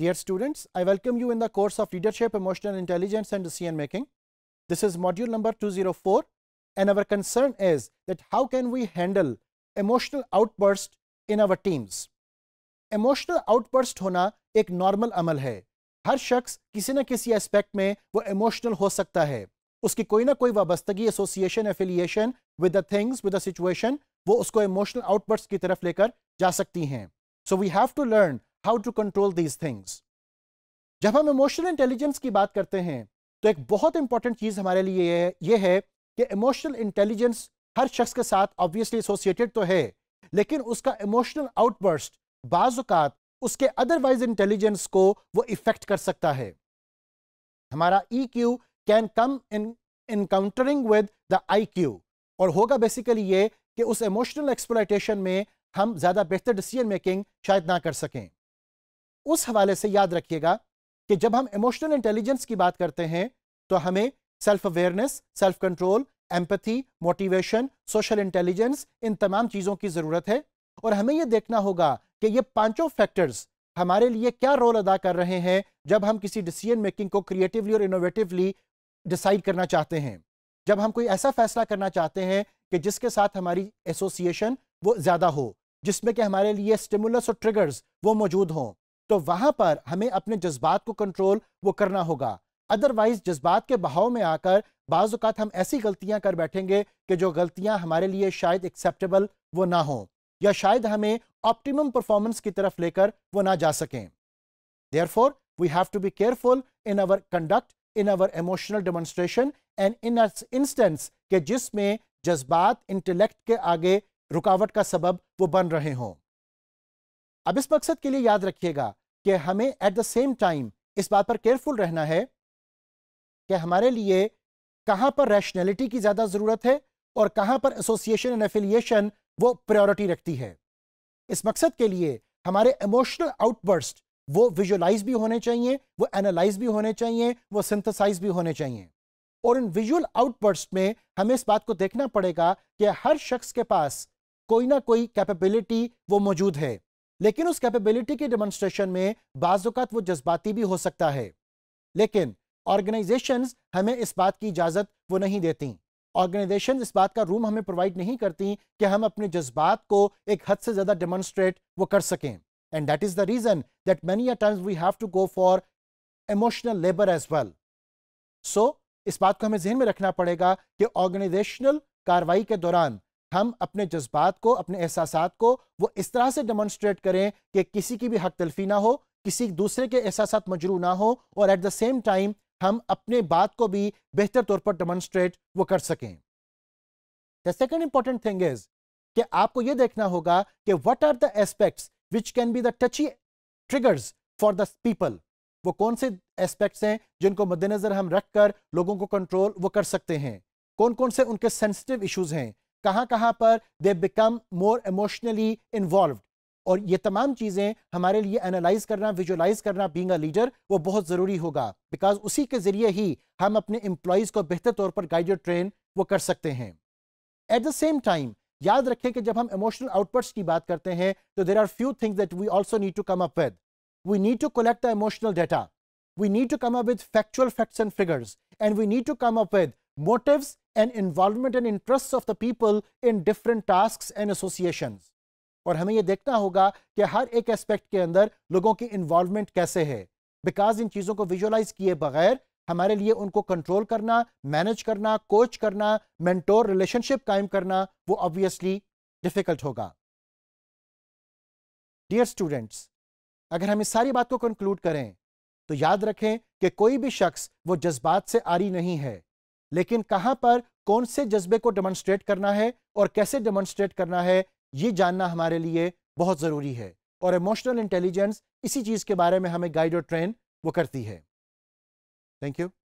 Dear students, I welcome you in the course of Leadership, Emotional Intelligence and Decision Making. This is module number 204 and our concern is that how can we handle emotional outburst in our teams. Emotional outburst होना एक normal अमल है हर शख्स किसी न किसी aspect में वो emotional हो सकता है उसकी कोई ना कोई वाबस्तगी association affiliation with the things, with the situation, वो उसको emotional आउटबर्स्ट की तरफ लेकर जा सकती हैं So we have to learn how to control these things जब हम इमोशनल इंटेलिजेंस की बात करते हैं तो एक बहुत इंपॉर्टेंट चीज़ हमारे लिए ये है ये है कि इमोशनल इंटेलिजेंस हर शख्स के साथ ऑब्वियसली एसोसिएटेड तो है लेकिन उसका इमोशनल आउटबर्स्ट बाज़ात उसके अदरवाइज इंटेलिजेंस को वो इफेक्ट कर सकता है हमारा E Q can come in encountering with the I Q और होगा बेसिकली ये कि उस इमोशनल एक्सप्लाइटेशन में हम ज़्यादा बेहतर डिसीजन मेकिंग शायद ना कर सकें उस हवाले से याद रखिएगा कि जब हम इमोशनल इंटेलिजेंस की बात करते हैं तो हमें self awareness self control empathy motivation social intelligence इन तमाम चीज़ों की ज़रूरत है और हमें यह देखना होगा कि ये पांचों फैक्टर्स हमारे लिए क्या रोल अदा कर रहे हैं जब हम किसी डिसीजन मेकिंग को क्रिएटिवली और इनोवेटिवली डिसाइड करना चाहते हैं जब हम कोई ऐसा फैसला करना चाहते हैं कि जिसके साथ हमारी एसोसिएशन वो ज़्यादा हो जिसमें कि हमारे लिए स्टिमुलस और ट्रिगर्स वो मौजूद हों तो वहां पर हमें अपने जज्बात को कंट्रोल वो करना होगा अदरवाइज जज्बात के बहाव में आकर बाज़ात हम ऐसी गलतियां कर बैठेंगे कि जो गलतियां हमारे लिए शायद एक्सेप्टेबल वो ना हो या शायद हमें ऑप्टिमम परफॉर्मेंस की तरफ लेकर वो ना जा सकें therefore we have to be careful in our conduct in our emotional demonstration and in instance के जिसमें जज्बात इंटेलेक्ट के आगे रुकावट का सबब वो बन रहे हों अब इस मकसद के लिए याद रखिएगा कि हमें एट द सेम टाइम इस बात पर केयरफुल रहना है कि हमारे लिए कहां पर रैशनैलिटी की ज्यादा जरूरत है और कहां पर एसोसिएशन एंड एफिलिएशन वो प्रायोरिटी रखती है इस मकसद के लिए हमारे इमोशनल आउटबर्स्ट वो विजुअलाइज भी होने चाहिए वो एनालाइज भी होने चाहिए वो सिंथेसाइज भी होने चाहिए और इन विजुअल आउटबर्स्ट में हमें इस बात को देखना पड़ेगा कि हर शख्स के पास कोई ना कोई कैपेबिलिटी वो मौजूद है लेकिन उस कैपेबिलिटी के डेमोन्स्ट्रेशन में बाजुकात वो जज्बाती भी हो सकता है लेकिन ऑर्गेनाइजेशन हमें इस बात की इजाज़त वो नहीं देती ऑर्गेनाइजेशन इस बात का रूम हमें प्रोवाइड नहीं करती कि हम अपने जज्बात को एक हद से ज़्यादा डेमोन्स्ट्रेट वो कर सकें and that is the reason that many a times we have to go for emotional labour as well so इस बात को हमें जहन में रखना पड़ेगा कि ऑर्गेनाइजेशनल कार्रवाई के दौरान हम अपने जज्बात को अपने एहसास को वो इस तरह से डेमोन्स्ट्रेट करें कि किसी की भी हक तलफी ना हो किसी दूसरे के एहसास मजरू ना हो और एट द सेम टाइम हम अपने बात को भी बेहतर तौर पर डेमोन्स्ट्रेट वो कर सकें the second important thing is कि आपको ये देखना होगा कि what are the aspects which can be the touchy triggers for the people वो कौन से एस्पेक्ट्स हैं जिनको मद्देनजर हम रख कर लोगों को कंट्रोल वो कर सकते हैं कौन कौन से उनके सेंसिटिव इश्यूज हैं कहाँ कहाँ पर they become more emotionally involve और ये तमाम चीज़ें हमारे लिए एनालाइज करना विजुलाइज करना बींग अ लीडर वो बहुत ज़रूरी होगा बिकॉज उसी के ज़रिए ही हम अपने एम्प्लॉयज़ को बेहतर तौर पर गाइडेड ट्रेन वो कर सकते हैं एट द सेम टाइम याद रखें कि जब हम इमोशनल आउटपुट्स की बात करते हैं तो there are few things that we also need to come up with we need to collect the emotional data we need to come up with factual facts and figures and we need to come up with motives and involvement and interest of the people in different task and association और हमें यह देखना होगा कि हर एक aspect के अंदर लोगों की इन्वॉल्वमेंट कैसे है बिकॉज इन चीज़ों को विजुअलाइज किए बगैर हमारे लिए उनको कंट्रोल करना मैनेज करना कोच करना मेंटोर रिलेशनशिप कायम करना वो ऑब्वियसली डिफिकल्ट होगा डियर स्टूडेंट्स अगर हम इस सारी बात को कंक्लूड करें तो याद रखें कि कोई भी शख्स वो जज्बात से आरी नहीं है लेकिन कहां पर कौन से जज्बे को डेमोन्स्ट्रेट करना है और कैसे डेमोन्स्ट्रेट करना है ये जानना हमारे लिए बहुत ज़रूरी है और इमोशनल इंटेलिजेंस इसी चीज़ के बारे में हमें गाइड और ट्रेन वो करती है थैंक यू